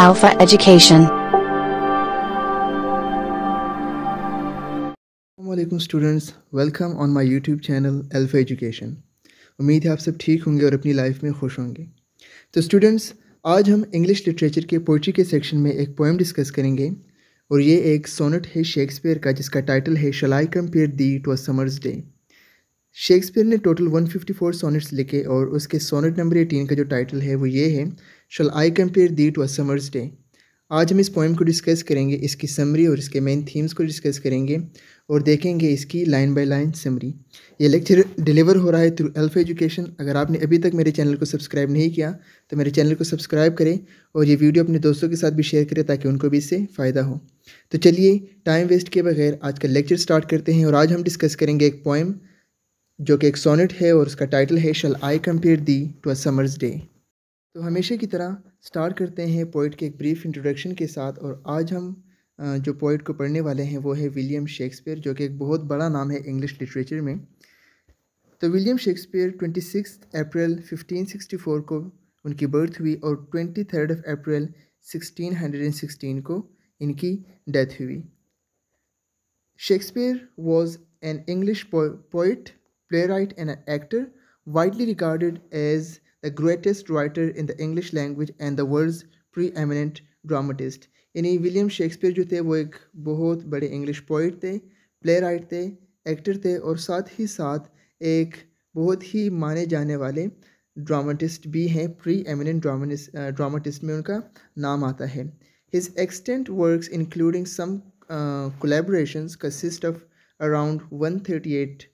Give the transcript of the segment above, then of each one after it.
Alpha Education. Assalamualaikum students welcome on my YouTube channel Alpha Education उम्मीद है आप सब ठीक होंगे और अपनी लाइफ में खुश होंगे तो स्टूडेंट्स आज हम इंग्लिश लिटरेचर के पोइट्री के सेक्शन में एक पोएम डिस्कस करेंगे और ये एक सोनेट है शेक्सपियर का जिसका टाइटल है shall I compare thee to a summer's day Shakespeare ने टोटल 154 सोनेट्स लिखे और उसके सोनेट नंबर 18 का जो टाइटल है वो ये है shall I compare thee to a summer's day आज हम इस पोइम को डिस्कस करेंगे इसकी समरी और इसके मेन थीम्स को डिस्कस करेंगे और देखेंगे इसकी लाइन बाय लाइन समरी ये लेक्चर डिलीवर हो रहा है थ्रू एल्फ एजुकेशन अगर आपने अभी तक मेरे चैनल को सब्सक्राइब नहीं किया तो मेरे चैनल को सब्सक्राइब करें और ये वीडियो अपने दोस्तों के साथ भी शेयर करें ताकि उनको भी इससे फ़ायदा हो तो चलिए टाइम वेस्ट के बगैर आज का लेक्चर स्टार्ट करते हैं और आज हम डिस्कस करेंगे एक पोइम जो कि एक सोनेट है और उसका टाइटल है shall I compare thee to a summer's day तो हमेशा की तरह स्टार्ट करते हैं पोइट के एक ब्रीफ इंट्रोडक्शन के साथ और आज हम जो पोइट को पढ़ने वाले हैं वो है विलियम शेक्सपियर जो कि एक बहुत बड़ा नाम है इंग्लिश लिटरेचर में तो William Shakespeare twenty six April fifteen को उनकी बर्थ हुई और twenty third of April sixteen को इनकी डेथ हुई Shakespeare was an English poet playwright and actor widely recorded as the greatest writer in the English language and the world's preeminent dramatist. Any William Shakespeare जो थे वो एक बहुत बड़े English poet थे, playwright थे, actor थे और साथ ही साथ एक बहुत ही माने जाने वाले dramatist भी हैं preeminent dramatist uh, dramatist में उनका नाम आता है. His extant works, including some collaborations, consist of around 138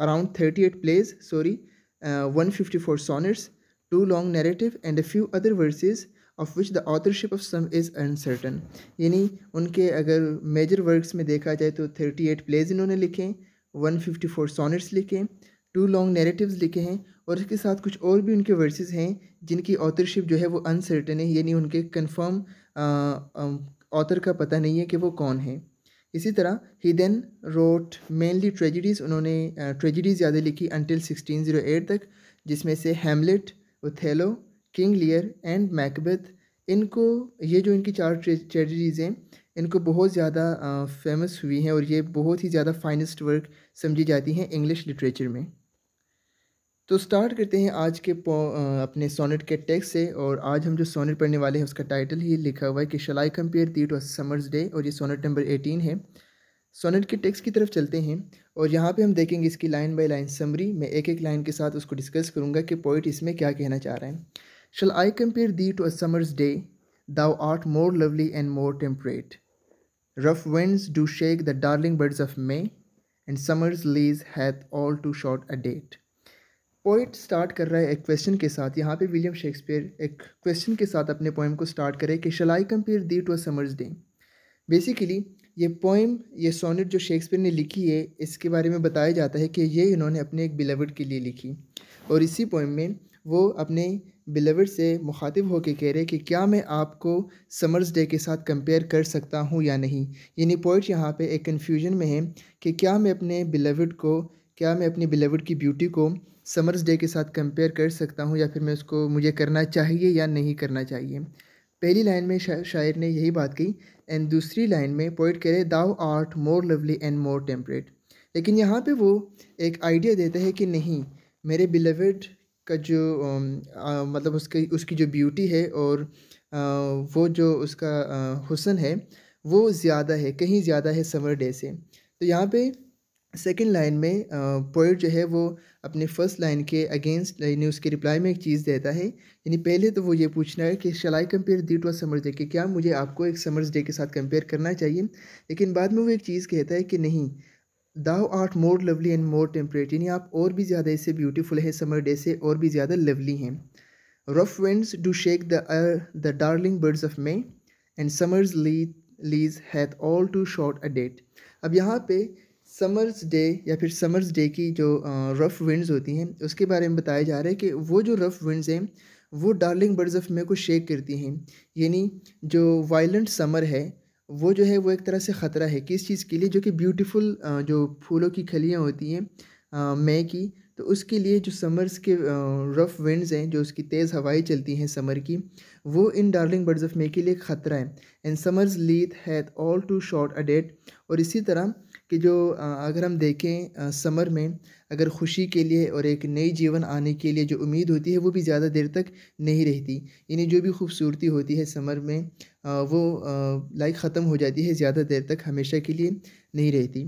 around 38 plays sorry 154 sonnets two long narrative and a few other verses of which the authorship of some is uncertain यानी उनके अगर major works में देखा जाए तो thirty eight pledge इन्होंने लिखे हैं वन फिफ्टी फोर सोनेट्स लिखे हैं टू लॉन्ग नेरेटिव लिखे हैं और इसके साथ कुछ और भी उनके वर्सेज हैं जिनकी ऑथरशिप जो है वो अनसर्टन है यानी उनके कन्फर्म ऑथर का पता नहीं है कि वो कौन है इसी तरह ही देन रोट मेनली ट्रेजिडीज़ उन्होंने ट्रेजिडीज़ ज़्यादा लिखी अनटिल सिक्सटीन जीरो एट तक जिसमें से Hamlet Othello King Lear and Macbeth इनको ये जो इनकी चार ट्रेजडीज़ हैं इनको बहुत ज़्यादा फेमस हुई हैं और ये बहुत ही ज़्यादा फाइनेस्ट वर्क समझी जाती हैं इंग्लिश लिटरेचर में तो स्टार्ट करते हैं आज के अपने सोनेट के टेक्स्ट से और आज हम जो सोनेट पढ़ने वाले हैं उसका टाइटल ही लिखा हुआ है कि shall I compare thee to summer's day और ये सोनेट नंबर एटीन है सोनेट के टेक्स्ट की तरफ चलते हैं और यहाँ पे हम देखेंगे इसकी लाइन बाय लाइन समरी मैं एक एक लाइन के साथ उसको डिस्कस करूँगा कि पोइट इसमें क्या कहना चाह रहा है shall I compare thee to a summer's day thou art more lovely and more temperate rough winds do shake the darling birds of May and summer's lease hath all too short a date poet start कर रहा है एक question के साथ यहाँ पे William Shakespeare एक question के साथ अपने पोएम को स्टार्ट करे कि shall I compare thee to a summer's day basically ये पोइम ये सोनेट जो शेक्सपियर ने लिखी है इसके बारे में बताया जाता है कि ये इन्होंने अपने एक बिलवड के लिए लिखी और इसी पोइम में वो अपने बिलवड से मुखातिब होकर कह रहे कि क्या मैं आपको समर्स डे के साथ कंपेयर कर सकता हूँ या नहीं यानी पोइट यहाँ पे एक कन्फ्यूजन में है कि क्या मैं अपने बिलवड को क्या मैं अपनी बिलवड की ब्यूटी को समर्स डे के साथ कंपेयर कर सकता हूँ या फिर मैं उसको मुझे करना चाहिए या नहीं करना चाहिए पहली लाइन में शा, शायर ने यही बात कही एंड दूसरी लाइन में पोइट कह रहे thou art more lovely and more temperate लेकिन यहाँ पे वो एक आइडिया देता है कि नहीं मेरे बिलवड का जो um, आ, मतलब उसकी उसकी जो ब्यूटी है और आ, वो जो उसका हुसन है वो ज़्यादा है कहीं ज़्यादा है समर डे से तो यहाँ पे सेकेंड लाइन में पोइट जो है वो अपने फर्स्ट लाइन के अगेंस्ट यानी उसके रिप्लाई में एक चीज़ देता है यानी पहले तो वो ये पूछना है कि shall I compare thee to summer's day कि क्या मुझे आपको एक समर्स डे के साथ कंपेयर करना चाहिए लेकिन बाद में वो एक चीज़ कहता है कि नहीं thou art more lovely and more temperate यानी आप और भी ज़्यादा इससे ब्यूटीफुल है समर डे से और भी ज़्यादा लवली हैं rough winds do shake the the darling birds of May and summer's lease hath all too short a date अब यहाँ पे समर्स डे या फिर समर्स डे की जो रफ़ विंड्स होती हैं उसके बारे में बताया जा रहा है कि वो जो रफ़ विंड्स हैं वो डार्लिंग बर्ड्स ऑफ मे को शेक करती हैं यानी जो वायलेंट समर है वो जो है वो एक तरह से ख़तरा है किस चीज़ के लिए जो कि ब्यूटीफुल जो फूलों की खलियाँ होती हैं मे की तो उसके लिए जो समर्स के रफ़ विंड्स हैं जो उसकी तेज़ हवाएं चलती हैं समर की वो इन डार्लिंग बर्ड्स ऑफ मे के लिए ख़तरा है and summer's lease hath all too short a date और इसी तरह कि जो अगर हम देखें समर में अगर खुशी के लिए और एक नई जीवन आने के लिए जो उम्मीद होती है वो भी ज़्यादा देर तक नहीं रहती यानी जो भी खूबसूरती होती है समर में वो लाइक ख़त्म हो जाती है ज़्यादा देर तक हमेशा के लिए नहीं रहती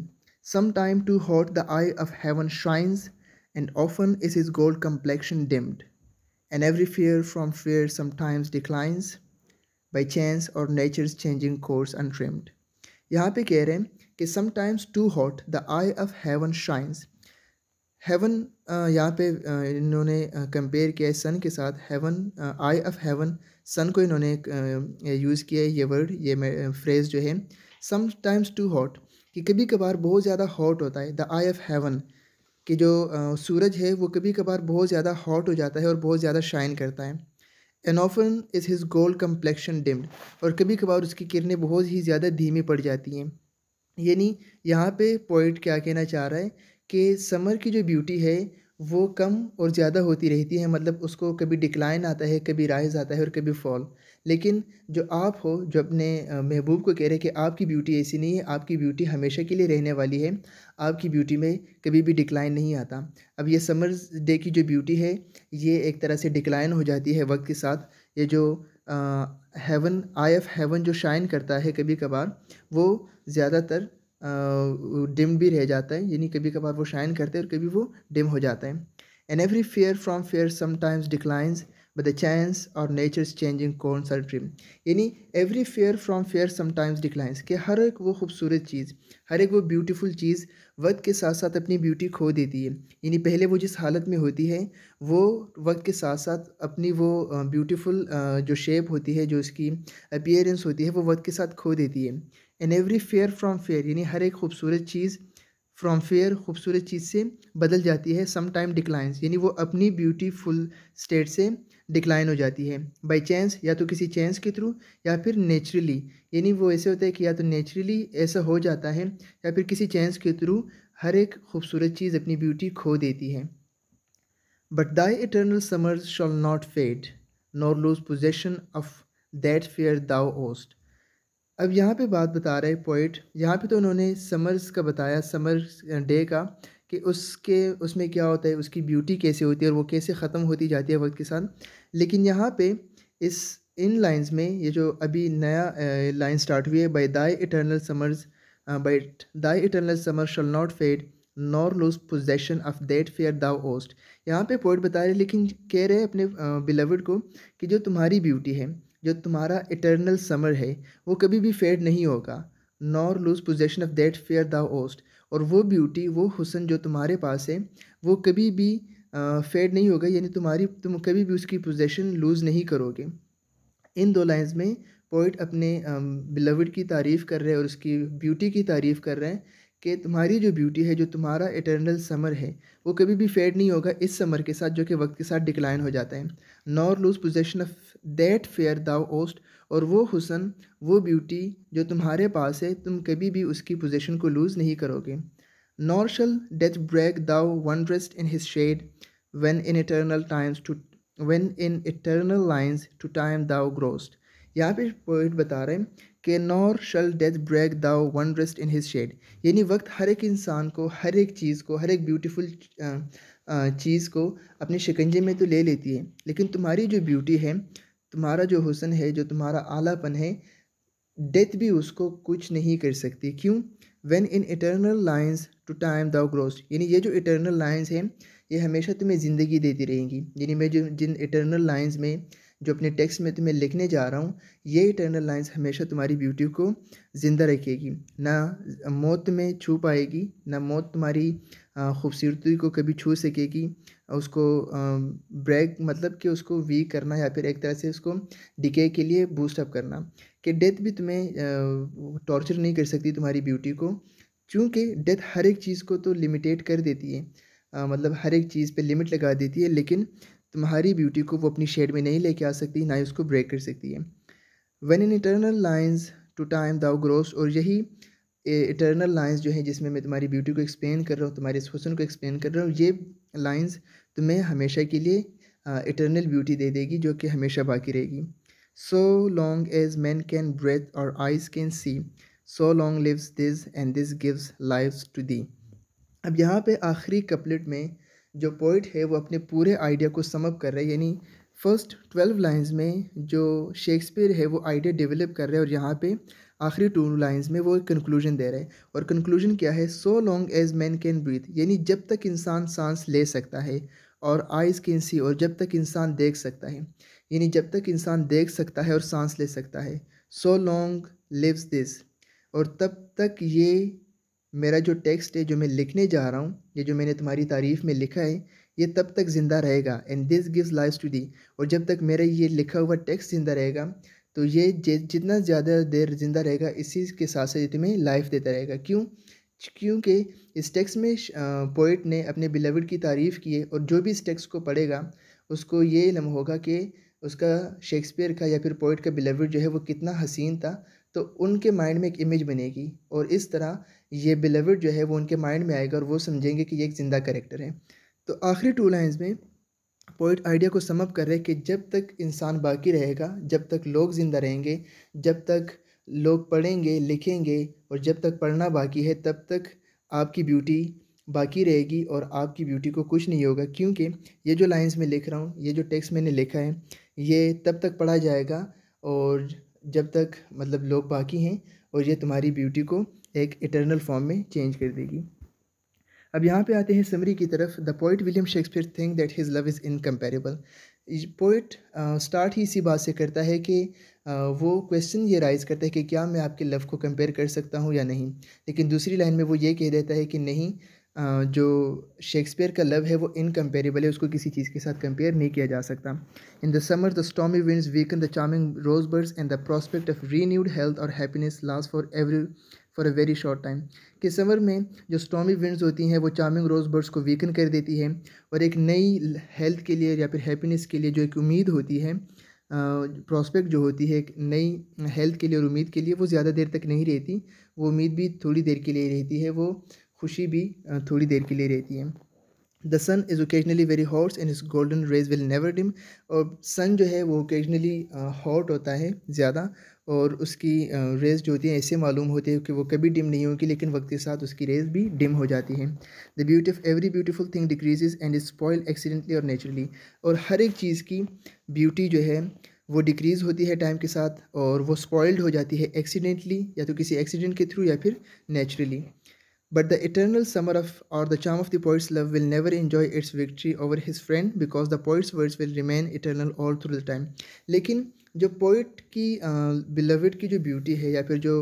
some time too hot the eye of heaven shines and often is his gold complexion dimmed, and every fear from fear sometimes declines by chance or nature's changing course untrimmed. यहाँ पे कह रहे हैं कि sometimes too hot the eye of heaven shines. Heaven यहाँ पे इन्होंने compare किया है सन के साथ heaven eye of heaven sun को इन्होंने यूज़ किया है ये वर्ड ये फ्रेज़ जो है समटाइम्स टू हॉट कि कभी कभार बहुत ज़्यादा हॉट होता है द आई ऑफ हेवन कि जो सूरज है वो कभी कभार बहुत ज़्यादा हॉट हो जाता है और बहुत ज़्यादा शाइन करता है and often is his gold complexion dimmed और कभी कभार उसकी किरणें बहुत ही ज़्यादा धीमी पड़ जाती हैं यानी यहाँ पे पोइट क्या कहना चाह रहा है कि समर की जो ब्यूटी है वो कम और ज़्यादा होती रहती है मतलब उसको कभी डिक्लाइन आता है कभी राइज़ आता है और कभी फॉल लेकिन जो आप हो जो अपने महबूब को कह रहे हैं कि आपकी ब्यूटी ऐसी नहीं है आपकी ब्यूटी हमेशा के लिए रहने वाली है आपकी ब्यूटी में कभी भी डिक्लाइन नहीं आता अब ये समर्स डे की जो ब्यूटी है ये एक तरह से डिक्लाइन हो जाती है वक्त के साथ ये जो हेवन आई ऑफ़ हेवन जो शाइन करता है कभी कभार वो ज़्यादातर डिम भी रह जाता है यानी कभी कभार वो शाइन करते हैं और कभी वो डिम हो जाता है and every fair from fair sometimes declines but the chance changing कौन सा ड्रीम यानी every fair from fair sometimes declines कि हर एक वो खूबसूरत चीज़ हर एक वो ब्यूटीफुल चीज़ वक्त के साथ साथ अपनी ब्यूटी खो देती है यानी पहले वो जिस हालत में होती है वो वक्त के साथ साथ अपनी वो ब्यूटीफुल जो शेप होती है जो उसकी अपियरेंस होती है वो वक्त के साथ खो देती है and every fair from fair यानी हर एक खूबसूरत चीज़ फ्राम फेयर खूबसूरत चीज़ से बदल जाती है सम टाइम डिक्लाइंस यानी वो अपनी ब्यूटीफुल स्टेट से डिक्लाइन हो जाती है बाई चांस या तो किसी चांस के थ्रू या फिर नेचुरली यानी वो ऐसे होता है कि या तो नेचुरली ऐसा हो जाता है या फिर किसी चांस के थ्रू हर एक खूबसूरत चीज़ अपनी ब्यूटी खो देती है but thy eternal summers shall not fade nor lose possession of that fair thou ow'st अब यहाँ पे बात बता रहे पोइट यहाँ पे तो उन्होंने समर्स का बताया समर डे का कि उसके उसमें क्या होता है उसकी ब्यूटी कैसे होती है और वो कैसे ख़त्म होती जाती है वक्त के साथ लेकिन यहाँ पे इस इन लाइंस में ये जो अभी नया लाइन स्टार्ट हुई है by thy eternal summers by thy eternal summer shall not fade nor lose possession of that fair thou ow'st यहाँ पे पोइट बता रहे लेकिन कह रहे हैं अपने बिलवड को कि जो तुम्हारी ब्यूटी है जो तुम्हारा इटर्नल समर है वो कभी भी फेड नहीं होगा nor lose possession of that fair thou ow'st और वो ब्यूटी वो हुसन जो तुम्हारे पास है वो कभी भी फेड नहीं होगा यानी तुम्हारी तुम कभी भी उसकी पोजेशन लूज़ नहीं करोगे इन दो लाइन्स में पोइट अपने बिलवड की तारीफ़ कर रहे हैं और उसकी ब्यूटी की तारीफ़ कर रहे हैं कि तुम्हारी जो ब्यूटी है जो तुम्हारा इटर्नल समर है वो कभी भी फेड नहीं होगा इस समर के साथ जो कि वक्त के साथ डिक्लाइन हो जाता है nor lose possession of that fair thou ow'st और वो हुसन वो ब्यूटी जो तुम्हारे पास है तुम कभी भी उसकी पोजेशन को लूज़ नहीं करोगे nor shall death brag thou wander'st in his shade when in eternal times to when in eternal lines to time thou grow'st यहाँ पे पोइट बता रहे हैं के nor shall death brag thou wander'st in his shade यानी वक्त हर एक इंसान को हर एक चीज़ को हर एक ब्यूटीफुल चीज़ को अपने शिकंजे में तो ले लेती है लेकिन तुम्हारी जो ब्यूटी है तुम्हारा जो हुसन है जो तुम्हारा आलापन है डेथ भी उसको कुछ नहीं कर सकती क्यों when in eternal lines to time thou grow'st यानी ये जो इटर्नल लाइन्स हैं ये हमेशा तुम्हें ज़िंदगी देती रहेंगी यानी मैं जो जिन इटर्नल लाइन्स में जो अपने टेक्स्ट में तुम्हें लिखने जा रहा हूँ ये इटर्नल लाइन्स हमेशा तुम्हारी ब्यूटी को ज़िंदा रखेगी ना मौत में छू पाएगी ना मौत तुम्हारी खूबसूरती को कभी छू सकेगी उसको ब्रेक मतलब कि उसको वीक करना या फिर एक तरह से उसको डिके के लिए बूस्टअप करना कि डेथ भी तुम्हें टॉर्चर नहीं कर सकती तुम्हारी ब्यूटी को क्योंकि डेथ हर एक चीज़ को तो लिमिटेड कर देती है आ, मतलब हर एक चीज़ पे लिमिट लगा देती है लेकिन तुम्हारी ब्यूटी को वो अपनी शेड में नहीं लेके आ सकती ना ही उसको ब्रेक कर सकती है when in eternal lines to time thou grow'st और यही इटर्नल लाइन्स जो है जिसमें मैं तुम्हारी ब्यूटी को एक्सप्लेन कर रहा हूँ तुम्हारे हुसन को एक्सप्लेन कर रहा हूँ ये लाइन्स तुम्हें हमेशा के लिए इटर्नल ब्यूटी दे देगी जो कि हमेशा बाकी रहेगी so long as man can breathe और eyes can see so long lives this and this gives life to thee अब यहाँ पे आखिरी कपलेट में जो पोइट है वो अपने पूरे आइडिया को समअप कर रहे हैं यानी फर्स्ट ट्वेल्व लाइंस में जो शेक्सपियर है वो आइडिया डेवलप कर रहे हैं और यहाँ पे आखिरी टू लाइंस में वो कंक्लूजन दे रहे हैं और कंक्लूजन क्या है so long as man can breathe यानी जब तक इंसान सांस ले सकता है और आइज़ कैन सी और जब तक इंसान देख सकता है यानी जब तक इंसान देख सकता है और सांस ले सकता है सो लॉन्ग लिव्स दिस और तब तक ये मेरा जो टेक्स्ट है जो मैं लिखने जा रहा हूँ ये जो मैंने तुम्हारी तारीफ़ में लिखा है ये तब तक ज़िंदा रहेगा and this gives life to thee और जब तक मेरा ये लिखा हुआ टेक्स्ट ज़िंदा रहेगा तो ये जितना ज़्यादा देर ज़िंदा रहेगा इसी के साथ साथ तुम्हें लाइफ देता रहेगा क्यों क्योंकि इस टेक्स्ट में पोइट ने अपने बिलवड की तारीफ़ की है और जो भी इस टेक्स्ट को पढ़ेगा उसको ये इलम होगा कि उसका शेक्सपियर का या फिर पोइट का बिलवड जो है वो कितना हसीन था तो उनके माइंड में एक इमेज बनेगी और इस तरह ये बिलेविड जो है वो उनके माइंड में आएगा और वो समझेंगे कि ये एक ज़िंदा करेक्टर है तो आखिरी टू लाइन्स में पोइट आइडिया को समअप कर रहे कि जब तक इंसान बाकी रहेगा जब तक लोग ज़िंदा रहेंगे जब तक लोग पढ़ेंगे लिखेंगे और जब तक पढ़ना बाकी है तब तक आपकी ब्यूटी बाकी रहेगी और आपकी ब्यूटी को कुछ नहीं होगा क्योंकि ये जो लाइंस मैं लिख रहा हूँ ये जो टेक्स्ट मैंने लिखा है ये तब तक पढ़ा जाएगा और जब तक मतलब लोग बाकी हैं और ये तुम्हारी ब्यूटी को एक इटर्नल फॉर्म में चेंज कर देगी अब यहाँ पे आते हैं समरी की तरफ the poet William Shakespeare think that his love is incomparable poet start ही इसी बात से करता है कि uh, वो क्वेश्चन ये राइज करता है कि क्या मैं आपके लव को कंपेयर कर सकता हूँ या नहीं लेकिन दूसरी लाइन में वो ये कह देता है कि नहीं uh, जो शेक्सपियर का लव है वो इनकम्पेरेबल है उसको किसी चीज़ के साथ कंपेयर नहीं किया जा सकता in the summer the stormy winds weaken the charming rose birds and the prospect of renewed health और happiness last for every for a very short time कि समर में जो स्टॉमी विंड्स होती हैं वो चार्मिंग रोज़ बर्ड्स को weaken कर देती है और एक नई हेल्थ के लिए या फिर हैप्पीनेस के लिए जो एक उम्मीद होती है प्रॉस्पेक्ट जो होती है नई हेल्थ के लिए और उम्मीद के लिए वो ज़्यादा देर तक नहीं रहती वो उम्मीद भी थोड़ी देर के लिए रहती है वो खुशी भी थोड़ी देर के लिए रहती है the sun is occasionally very hot and his golden rays will never dim और सन जो है वो ओकेजनली हॉट uh, होता है ज़्यादा और उसकी रेज़ uh, जो होती है ऐसे मालूम होती है कि वो कभी डिम नहीं होगी लेकिन वक्त के साथ उसकी रेज़ भी डिम हो जाती है the beauty of every beautiful thing decreases and is spoil accidentally और नेचुरली और हर एक चीज़ की ब्यूटी जो है वो डिक्रीज़ होती है टाइम के साथ और वो स्पॉयल्ड हो जाती है एक्सीडेंटली या तो किसी एक्सीडेंट के थ्रू या फिर naturally But the eternal summer of or the charm of the poet's love will never enjoy its victory over his friend because the poet's words will remain eternal all through the time. लेकिन जो poet की beloved की जो beauty है या फिर जो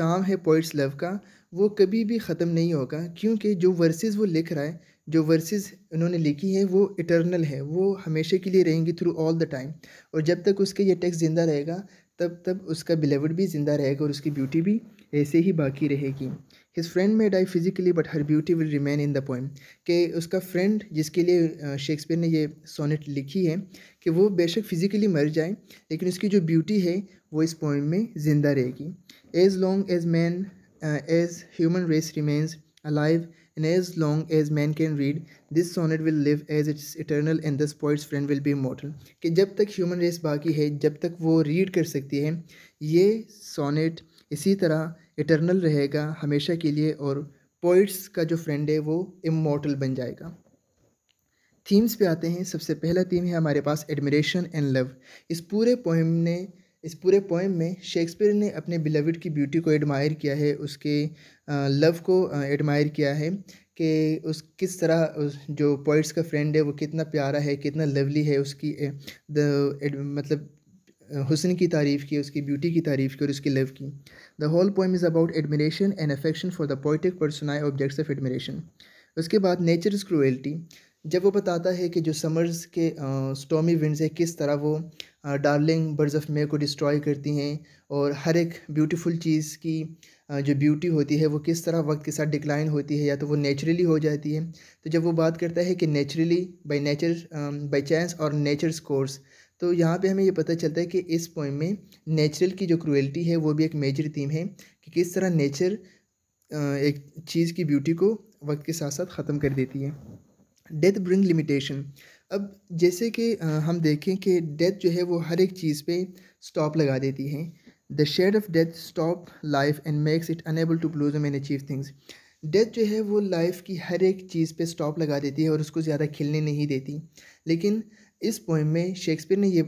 charm है poet's love का वो कभी भी ख़त्म नहीं होगा क्योंकि जो verses वो लिख रहा है जो वर्सेस उन्होंने लिखी है वो इटर्नल है वो हमेशा के लिए रहेंगी थ्रू ऑल द टाइम और जब तक उसके ये टेक्स्ट ज़िंदा रहेगा तब तब उसका बिलेवड भी ज़िंदा रहेगा और उसकी ब्यूटी भी ऐसे ही बाकी रहेगी his friend may die physically but her beauty will remain in the poem कि उसका फ्रेंड जिसके लिए शेक्सपियर ने ये सोनेट लिखी है कि वो बेशक फिज़िकली मर जाए लेकिन उसकी जो ब्यूटी है वो इस पोइम में ज़िंदा रहेगी as long as man as human race remains alive and as long as man can read this sonnet will live as it's eternal and this poet's friend will be mortal कि जब तक human race बाकी है जब तक वो read कर सकती है ये सोनेट इसी तरह इटरनल रहेगा हमेशा के लिए और पोइट्स का जो फ्रेंड है वो इमोटल बन जाएगा थीम्स पे आते हैं सबसे पहला थीम है हमारे पास एडमिरेशन एंड लव इस पूरे पोइम ने इस पूरे पोइम में शेक्सपियर ने अपने बिलविड की ब्यूटी को एडमायर किया है उसके लव को एडमायर किया है कि उस किस तरह उस जो पोइट्स का फ्रेंड है वो कितना प्यारा है कितना लवली है उसकी द मतलब हुसन की तारीफ़ की उसकी ब्यूटी की तारीफ़ की और उसकी लव की the whole poem is about admiration and affection for the poetic I objects of admiration उसके बाद नेचर इज़ क्रूएल्टी जब वो बताता है कि जो समर्स के स्टॉमी विंड्स है किस तरह वो डार्लिंग बर्ड्स ऑफ मे को डिस्ट्रॉय करती हैं और हर एक ब्यूटीफुल चीज़ की जो ब्यूटी होती है वो किस तरह वक्त के साथ डिक्लाइन होती है या तो वो नेचुरली हो जाती है तो जब वो बात करता है कि naturally by nature by chance और नेचर्स कोर्स तो यहाँ पे हमें ये पता चलता है कि इस पोइम में नेचुरल की जो क्रुएल्टी है वो भी एक मेजर थीम है कि किस तरह नेचर एक चीज़ की ब्यूटी को वक्त के साथ साथ ख़त्म कर देती है डेथ ब्रिंग लिमिटेशन अब जैसे कि हम देखें कि डेथ जो है वो हर एक चीज़ पे स्टॉप लगा देती है the shade of death stop life and makes it unable to blossom and achieve things death जो है वो लाइफ की हर एक चीज़ पे स्टॉप लगा देती है और उसको ज़्यादा खिलने नहीं देती लेकिन इस पोइम में शेक्सपियर ने ये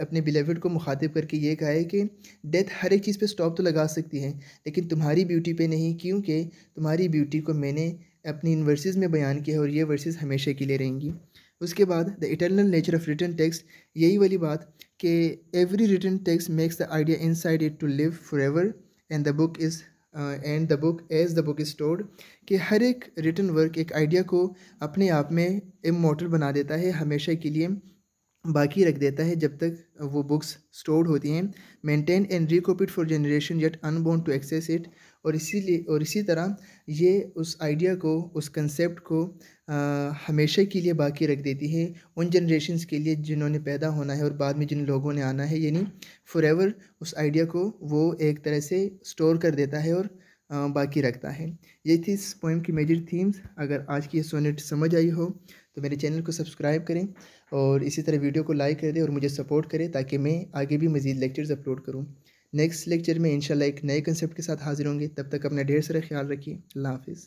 अपने बिलेविड को मुखातिब करके ये कहा है कि डेथ हर एक चीज़ पे स्टॉप तो लगा सकती है लेकिन तुम्हारी ब्यूटी पे नहीं क्योंकि तुम्हारी ब्यूटी को मैंने अपनी इन वर्सेस में बयान किया है और ये वर्सेस हमेशा के लिए रहेंगी उसके बाद the eternal nature of written text यही वाली बात कि every written text makes the idea inside it to live forever and the book is and the book as the book stored कि हर एक रिटर्न वर्क एक idea को अपने आप में इमोटल बना देता है हमेशा के लिए बाकी रख देता है जब तक वो बुक्स स्टोर्ड होती हैं maintain and recopied for generation yet unborn to access it और इसीलिए और इसी तरह ये उस आइडिया को उस कंसेप्ट को आ, हमेशा के लिए बाकी रख देती है उन जनरेशन्स के लिए जिन्होंने पैदा होना है और बाद में जिन लोगों ने आना है यानी फॉर उस आइडिया को वो एक तरह से स्टोर कर देता है और बाकी रखता है ये थी इस पोइम की मेजर थीम्स अगर आज की ये सोनेट समझ आई हो तो मेरे चैनल को सब्सक्राइब करें और इसी तरह वीडियो को लाइक कर दे और मुझे सपोर्ट करें ताकि मैं आगे भी मज़ीद लेक्चर्स अपलोड करूँ नेक्स्ट लेक्चर में इंशाल्लाह एक नए कंसेप्ट के साथ हाजिर होंगे तब तक अपना ढेर सारा ख्याल रखिए अल्लाह हाफिज़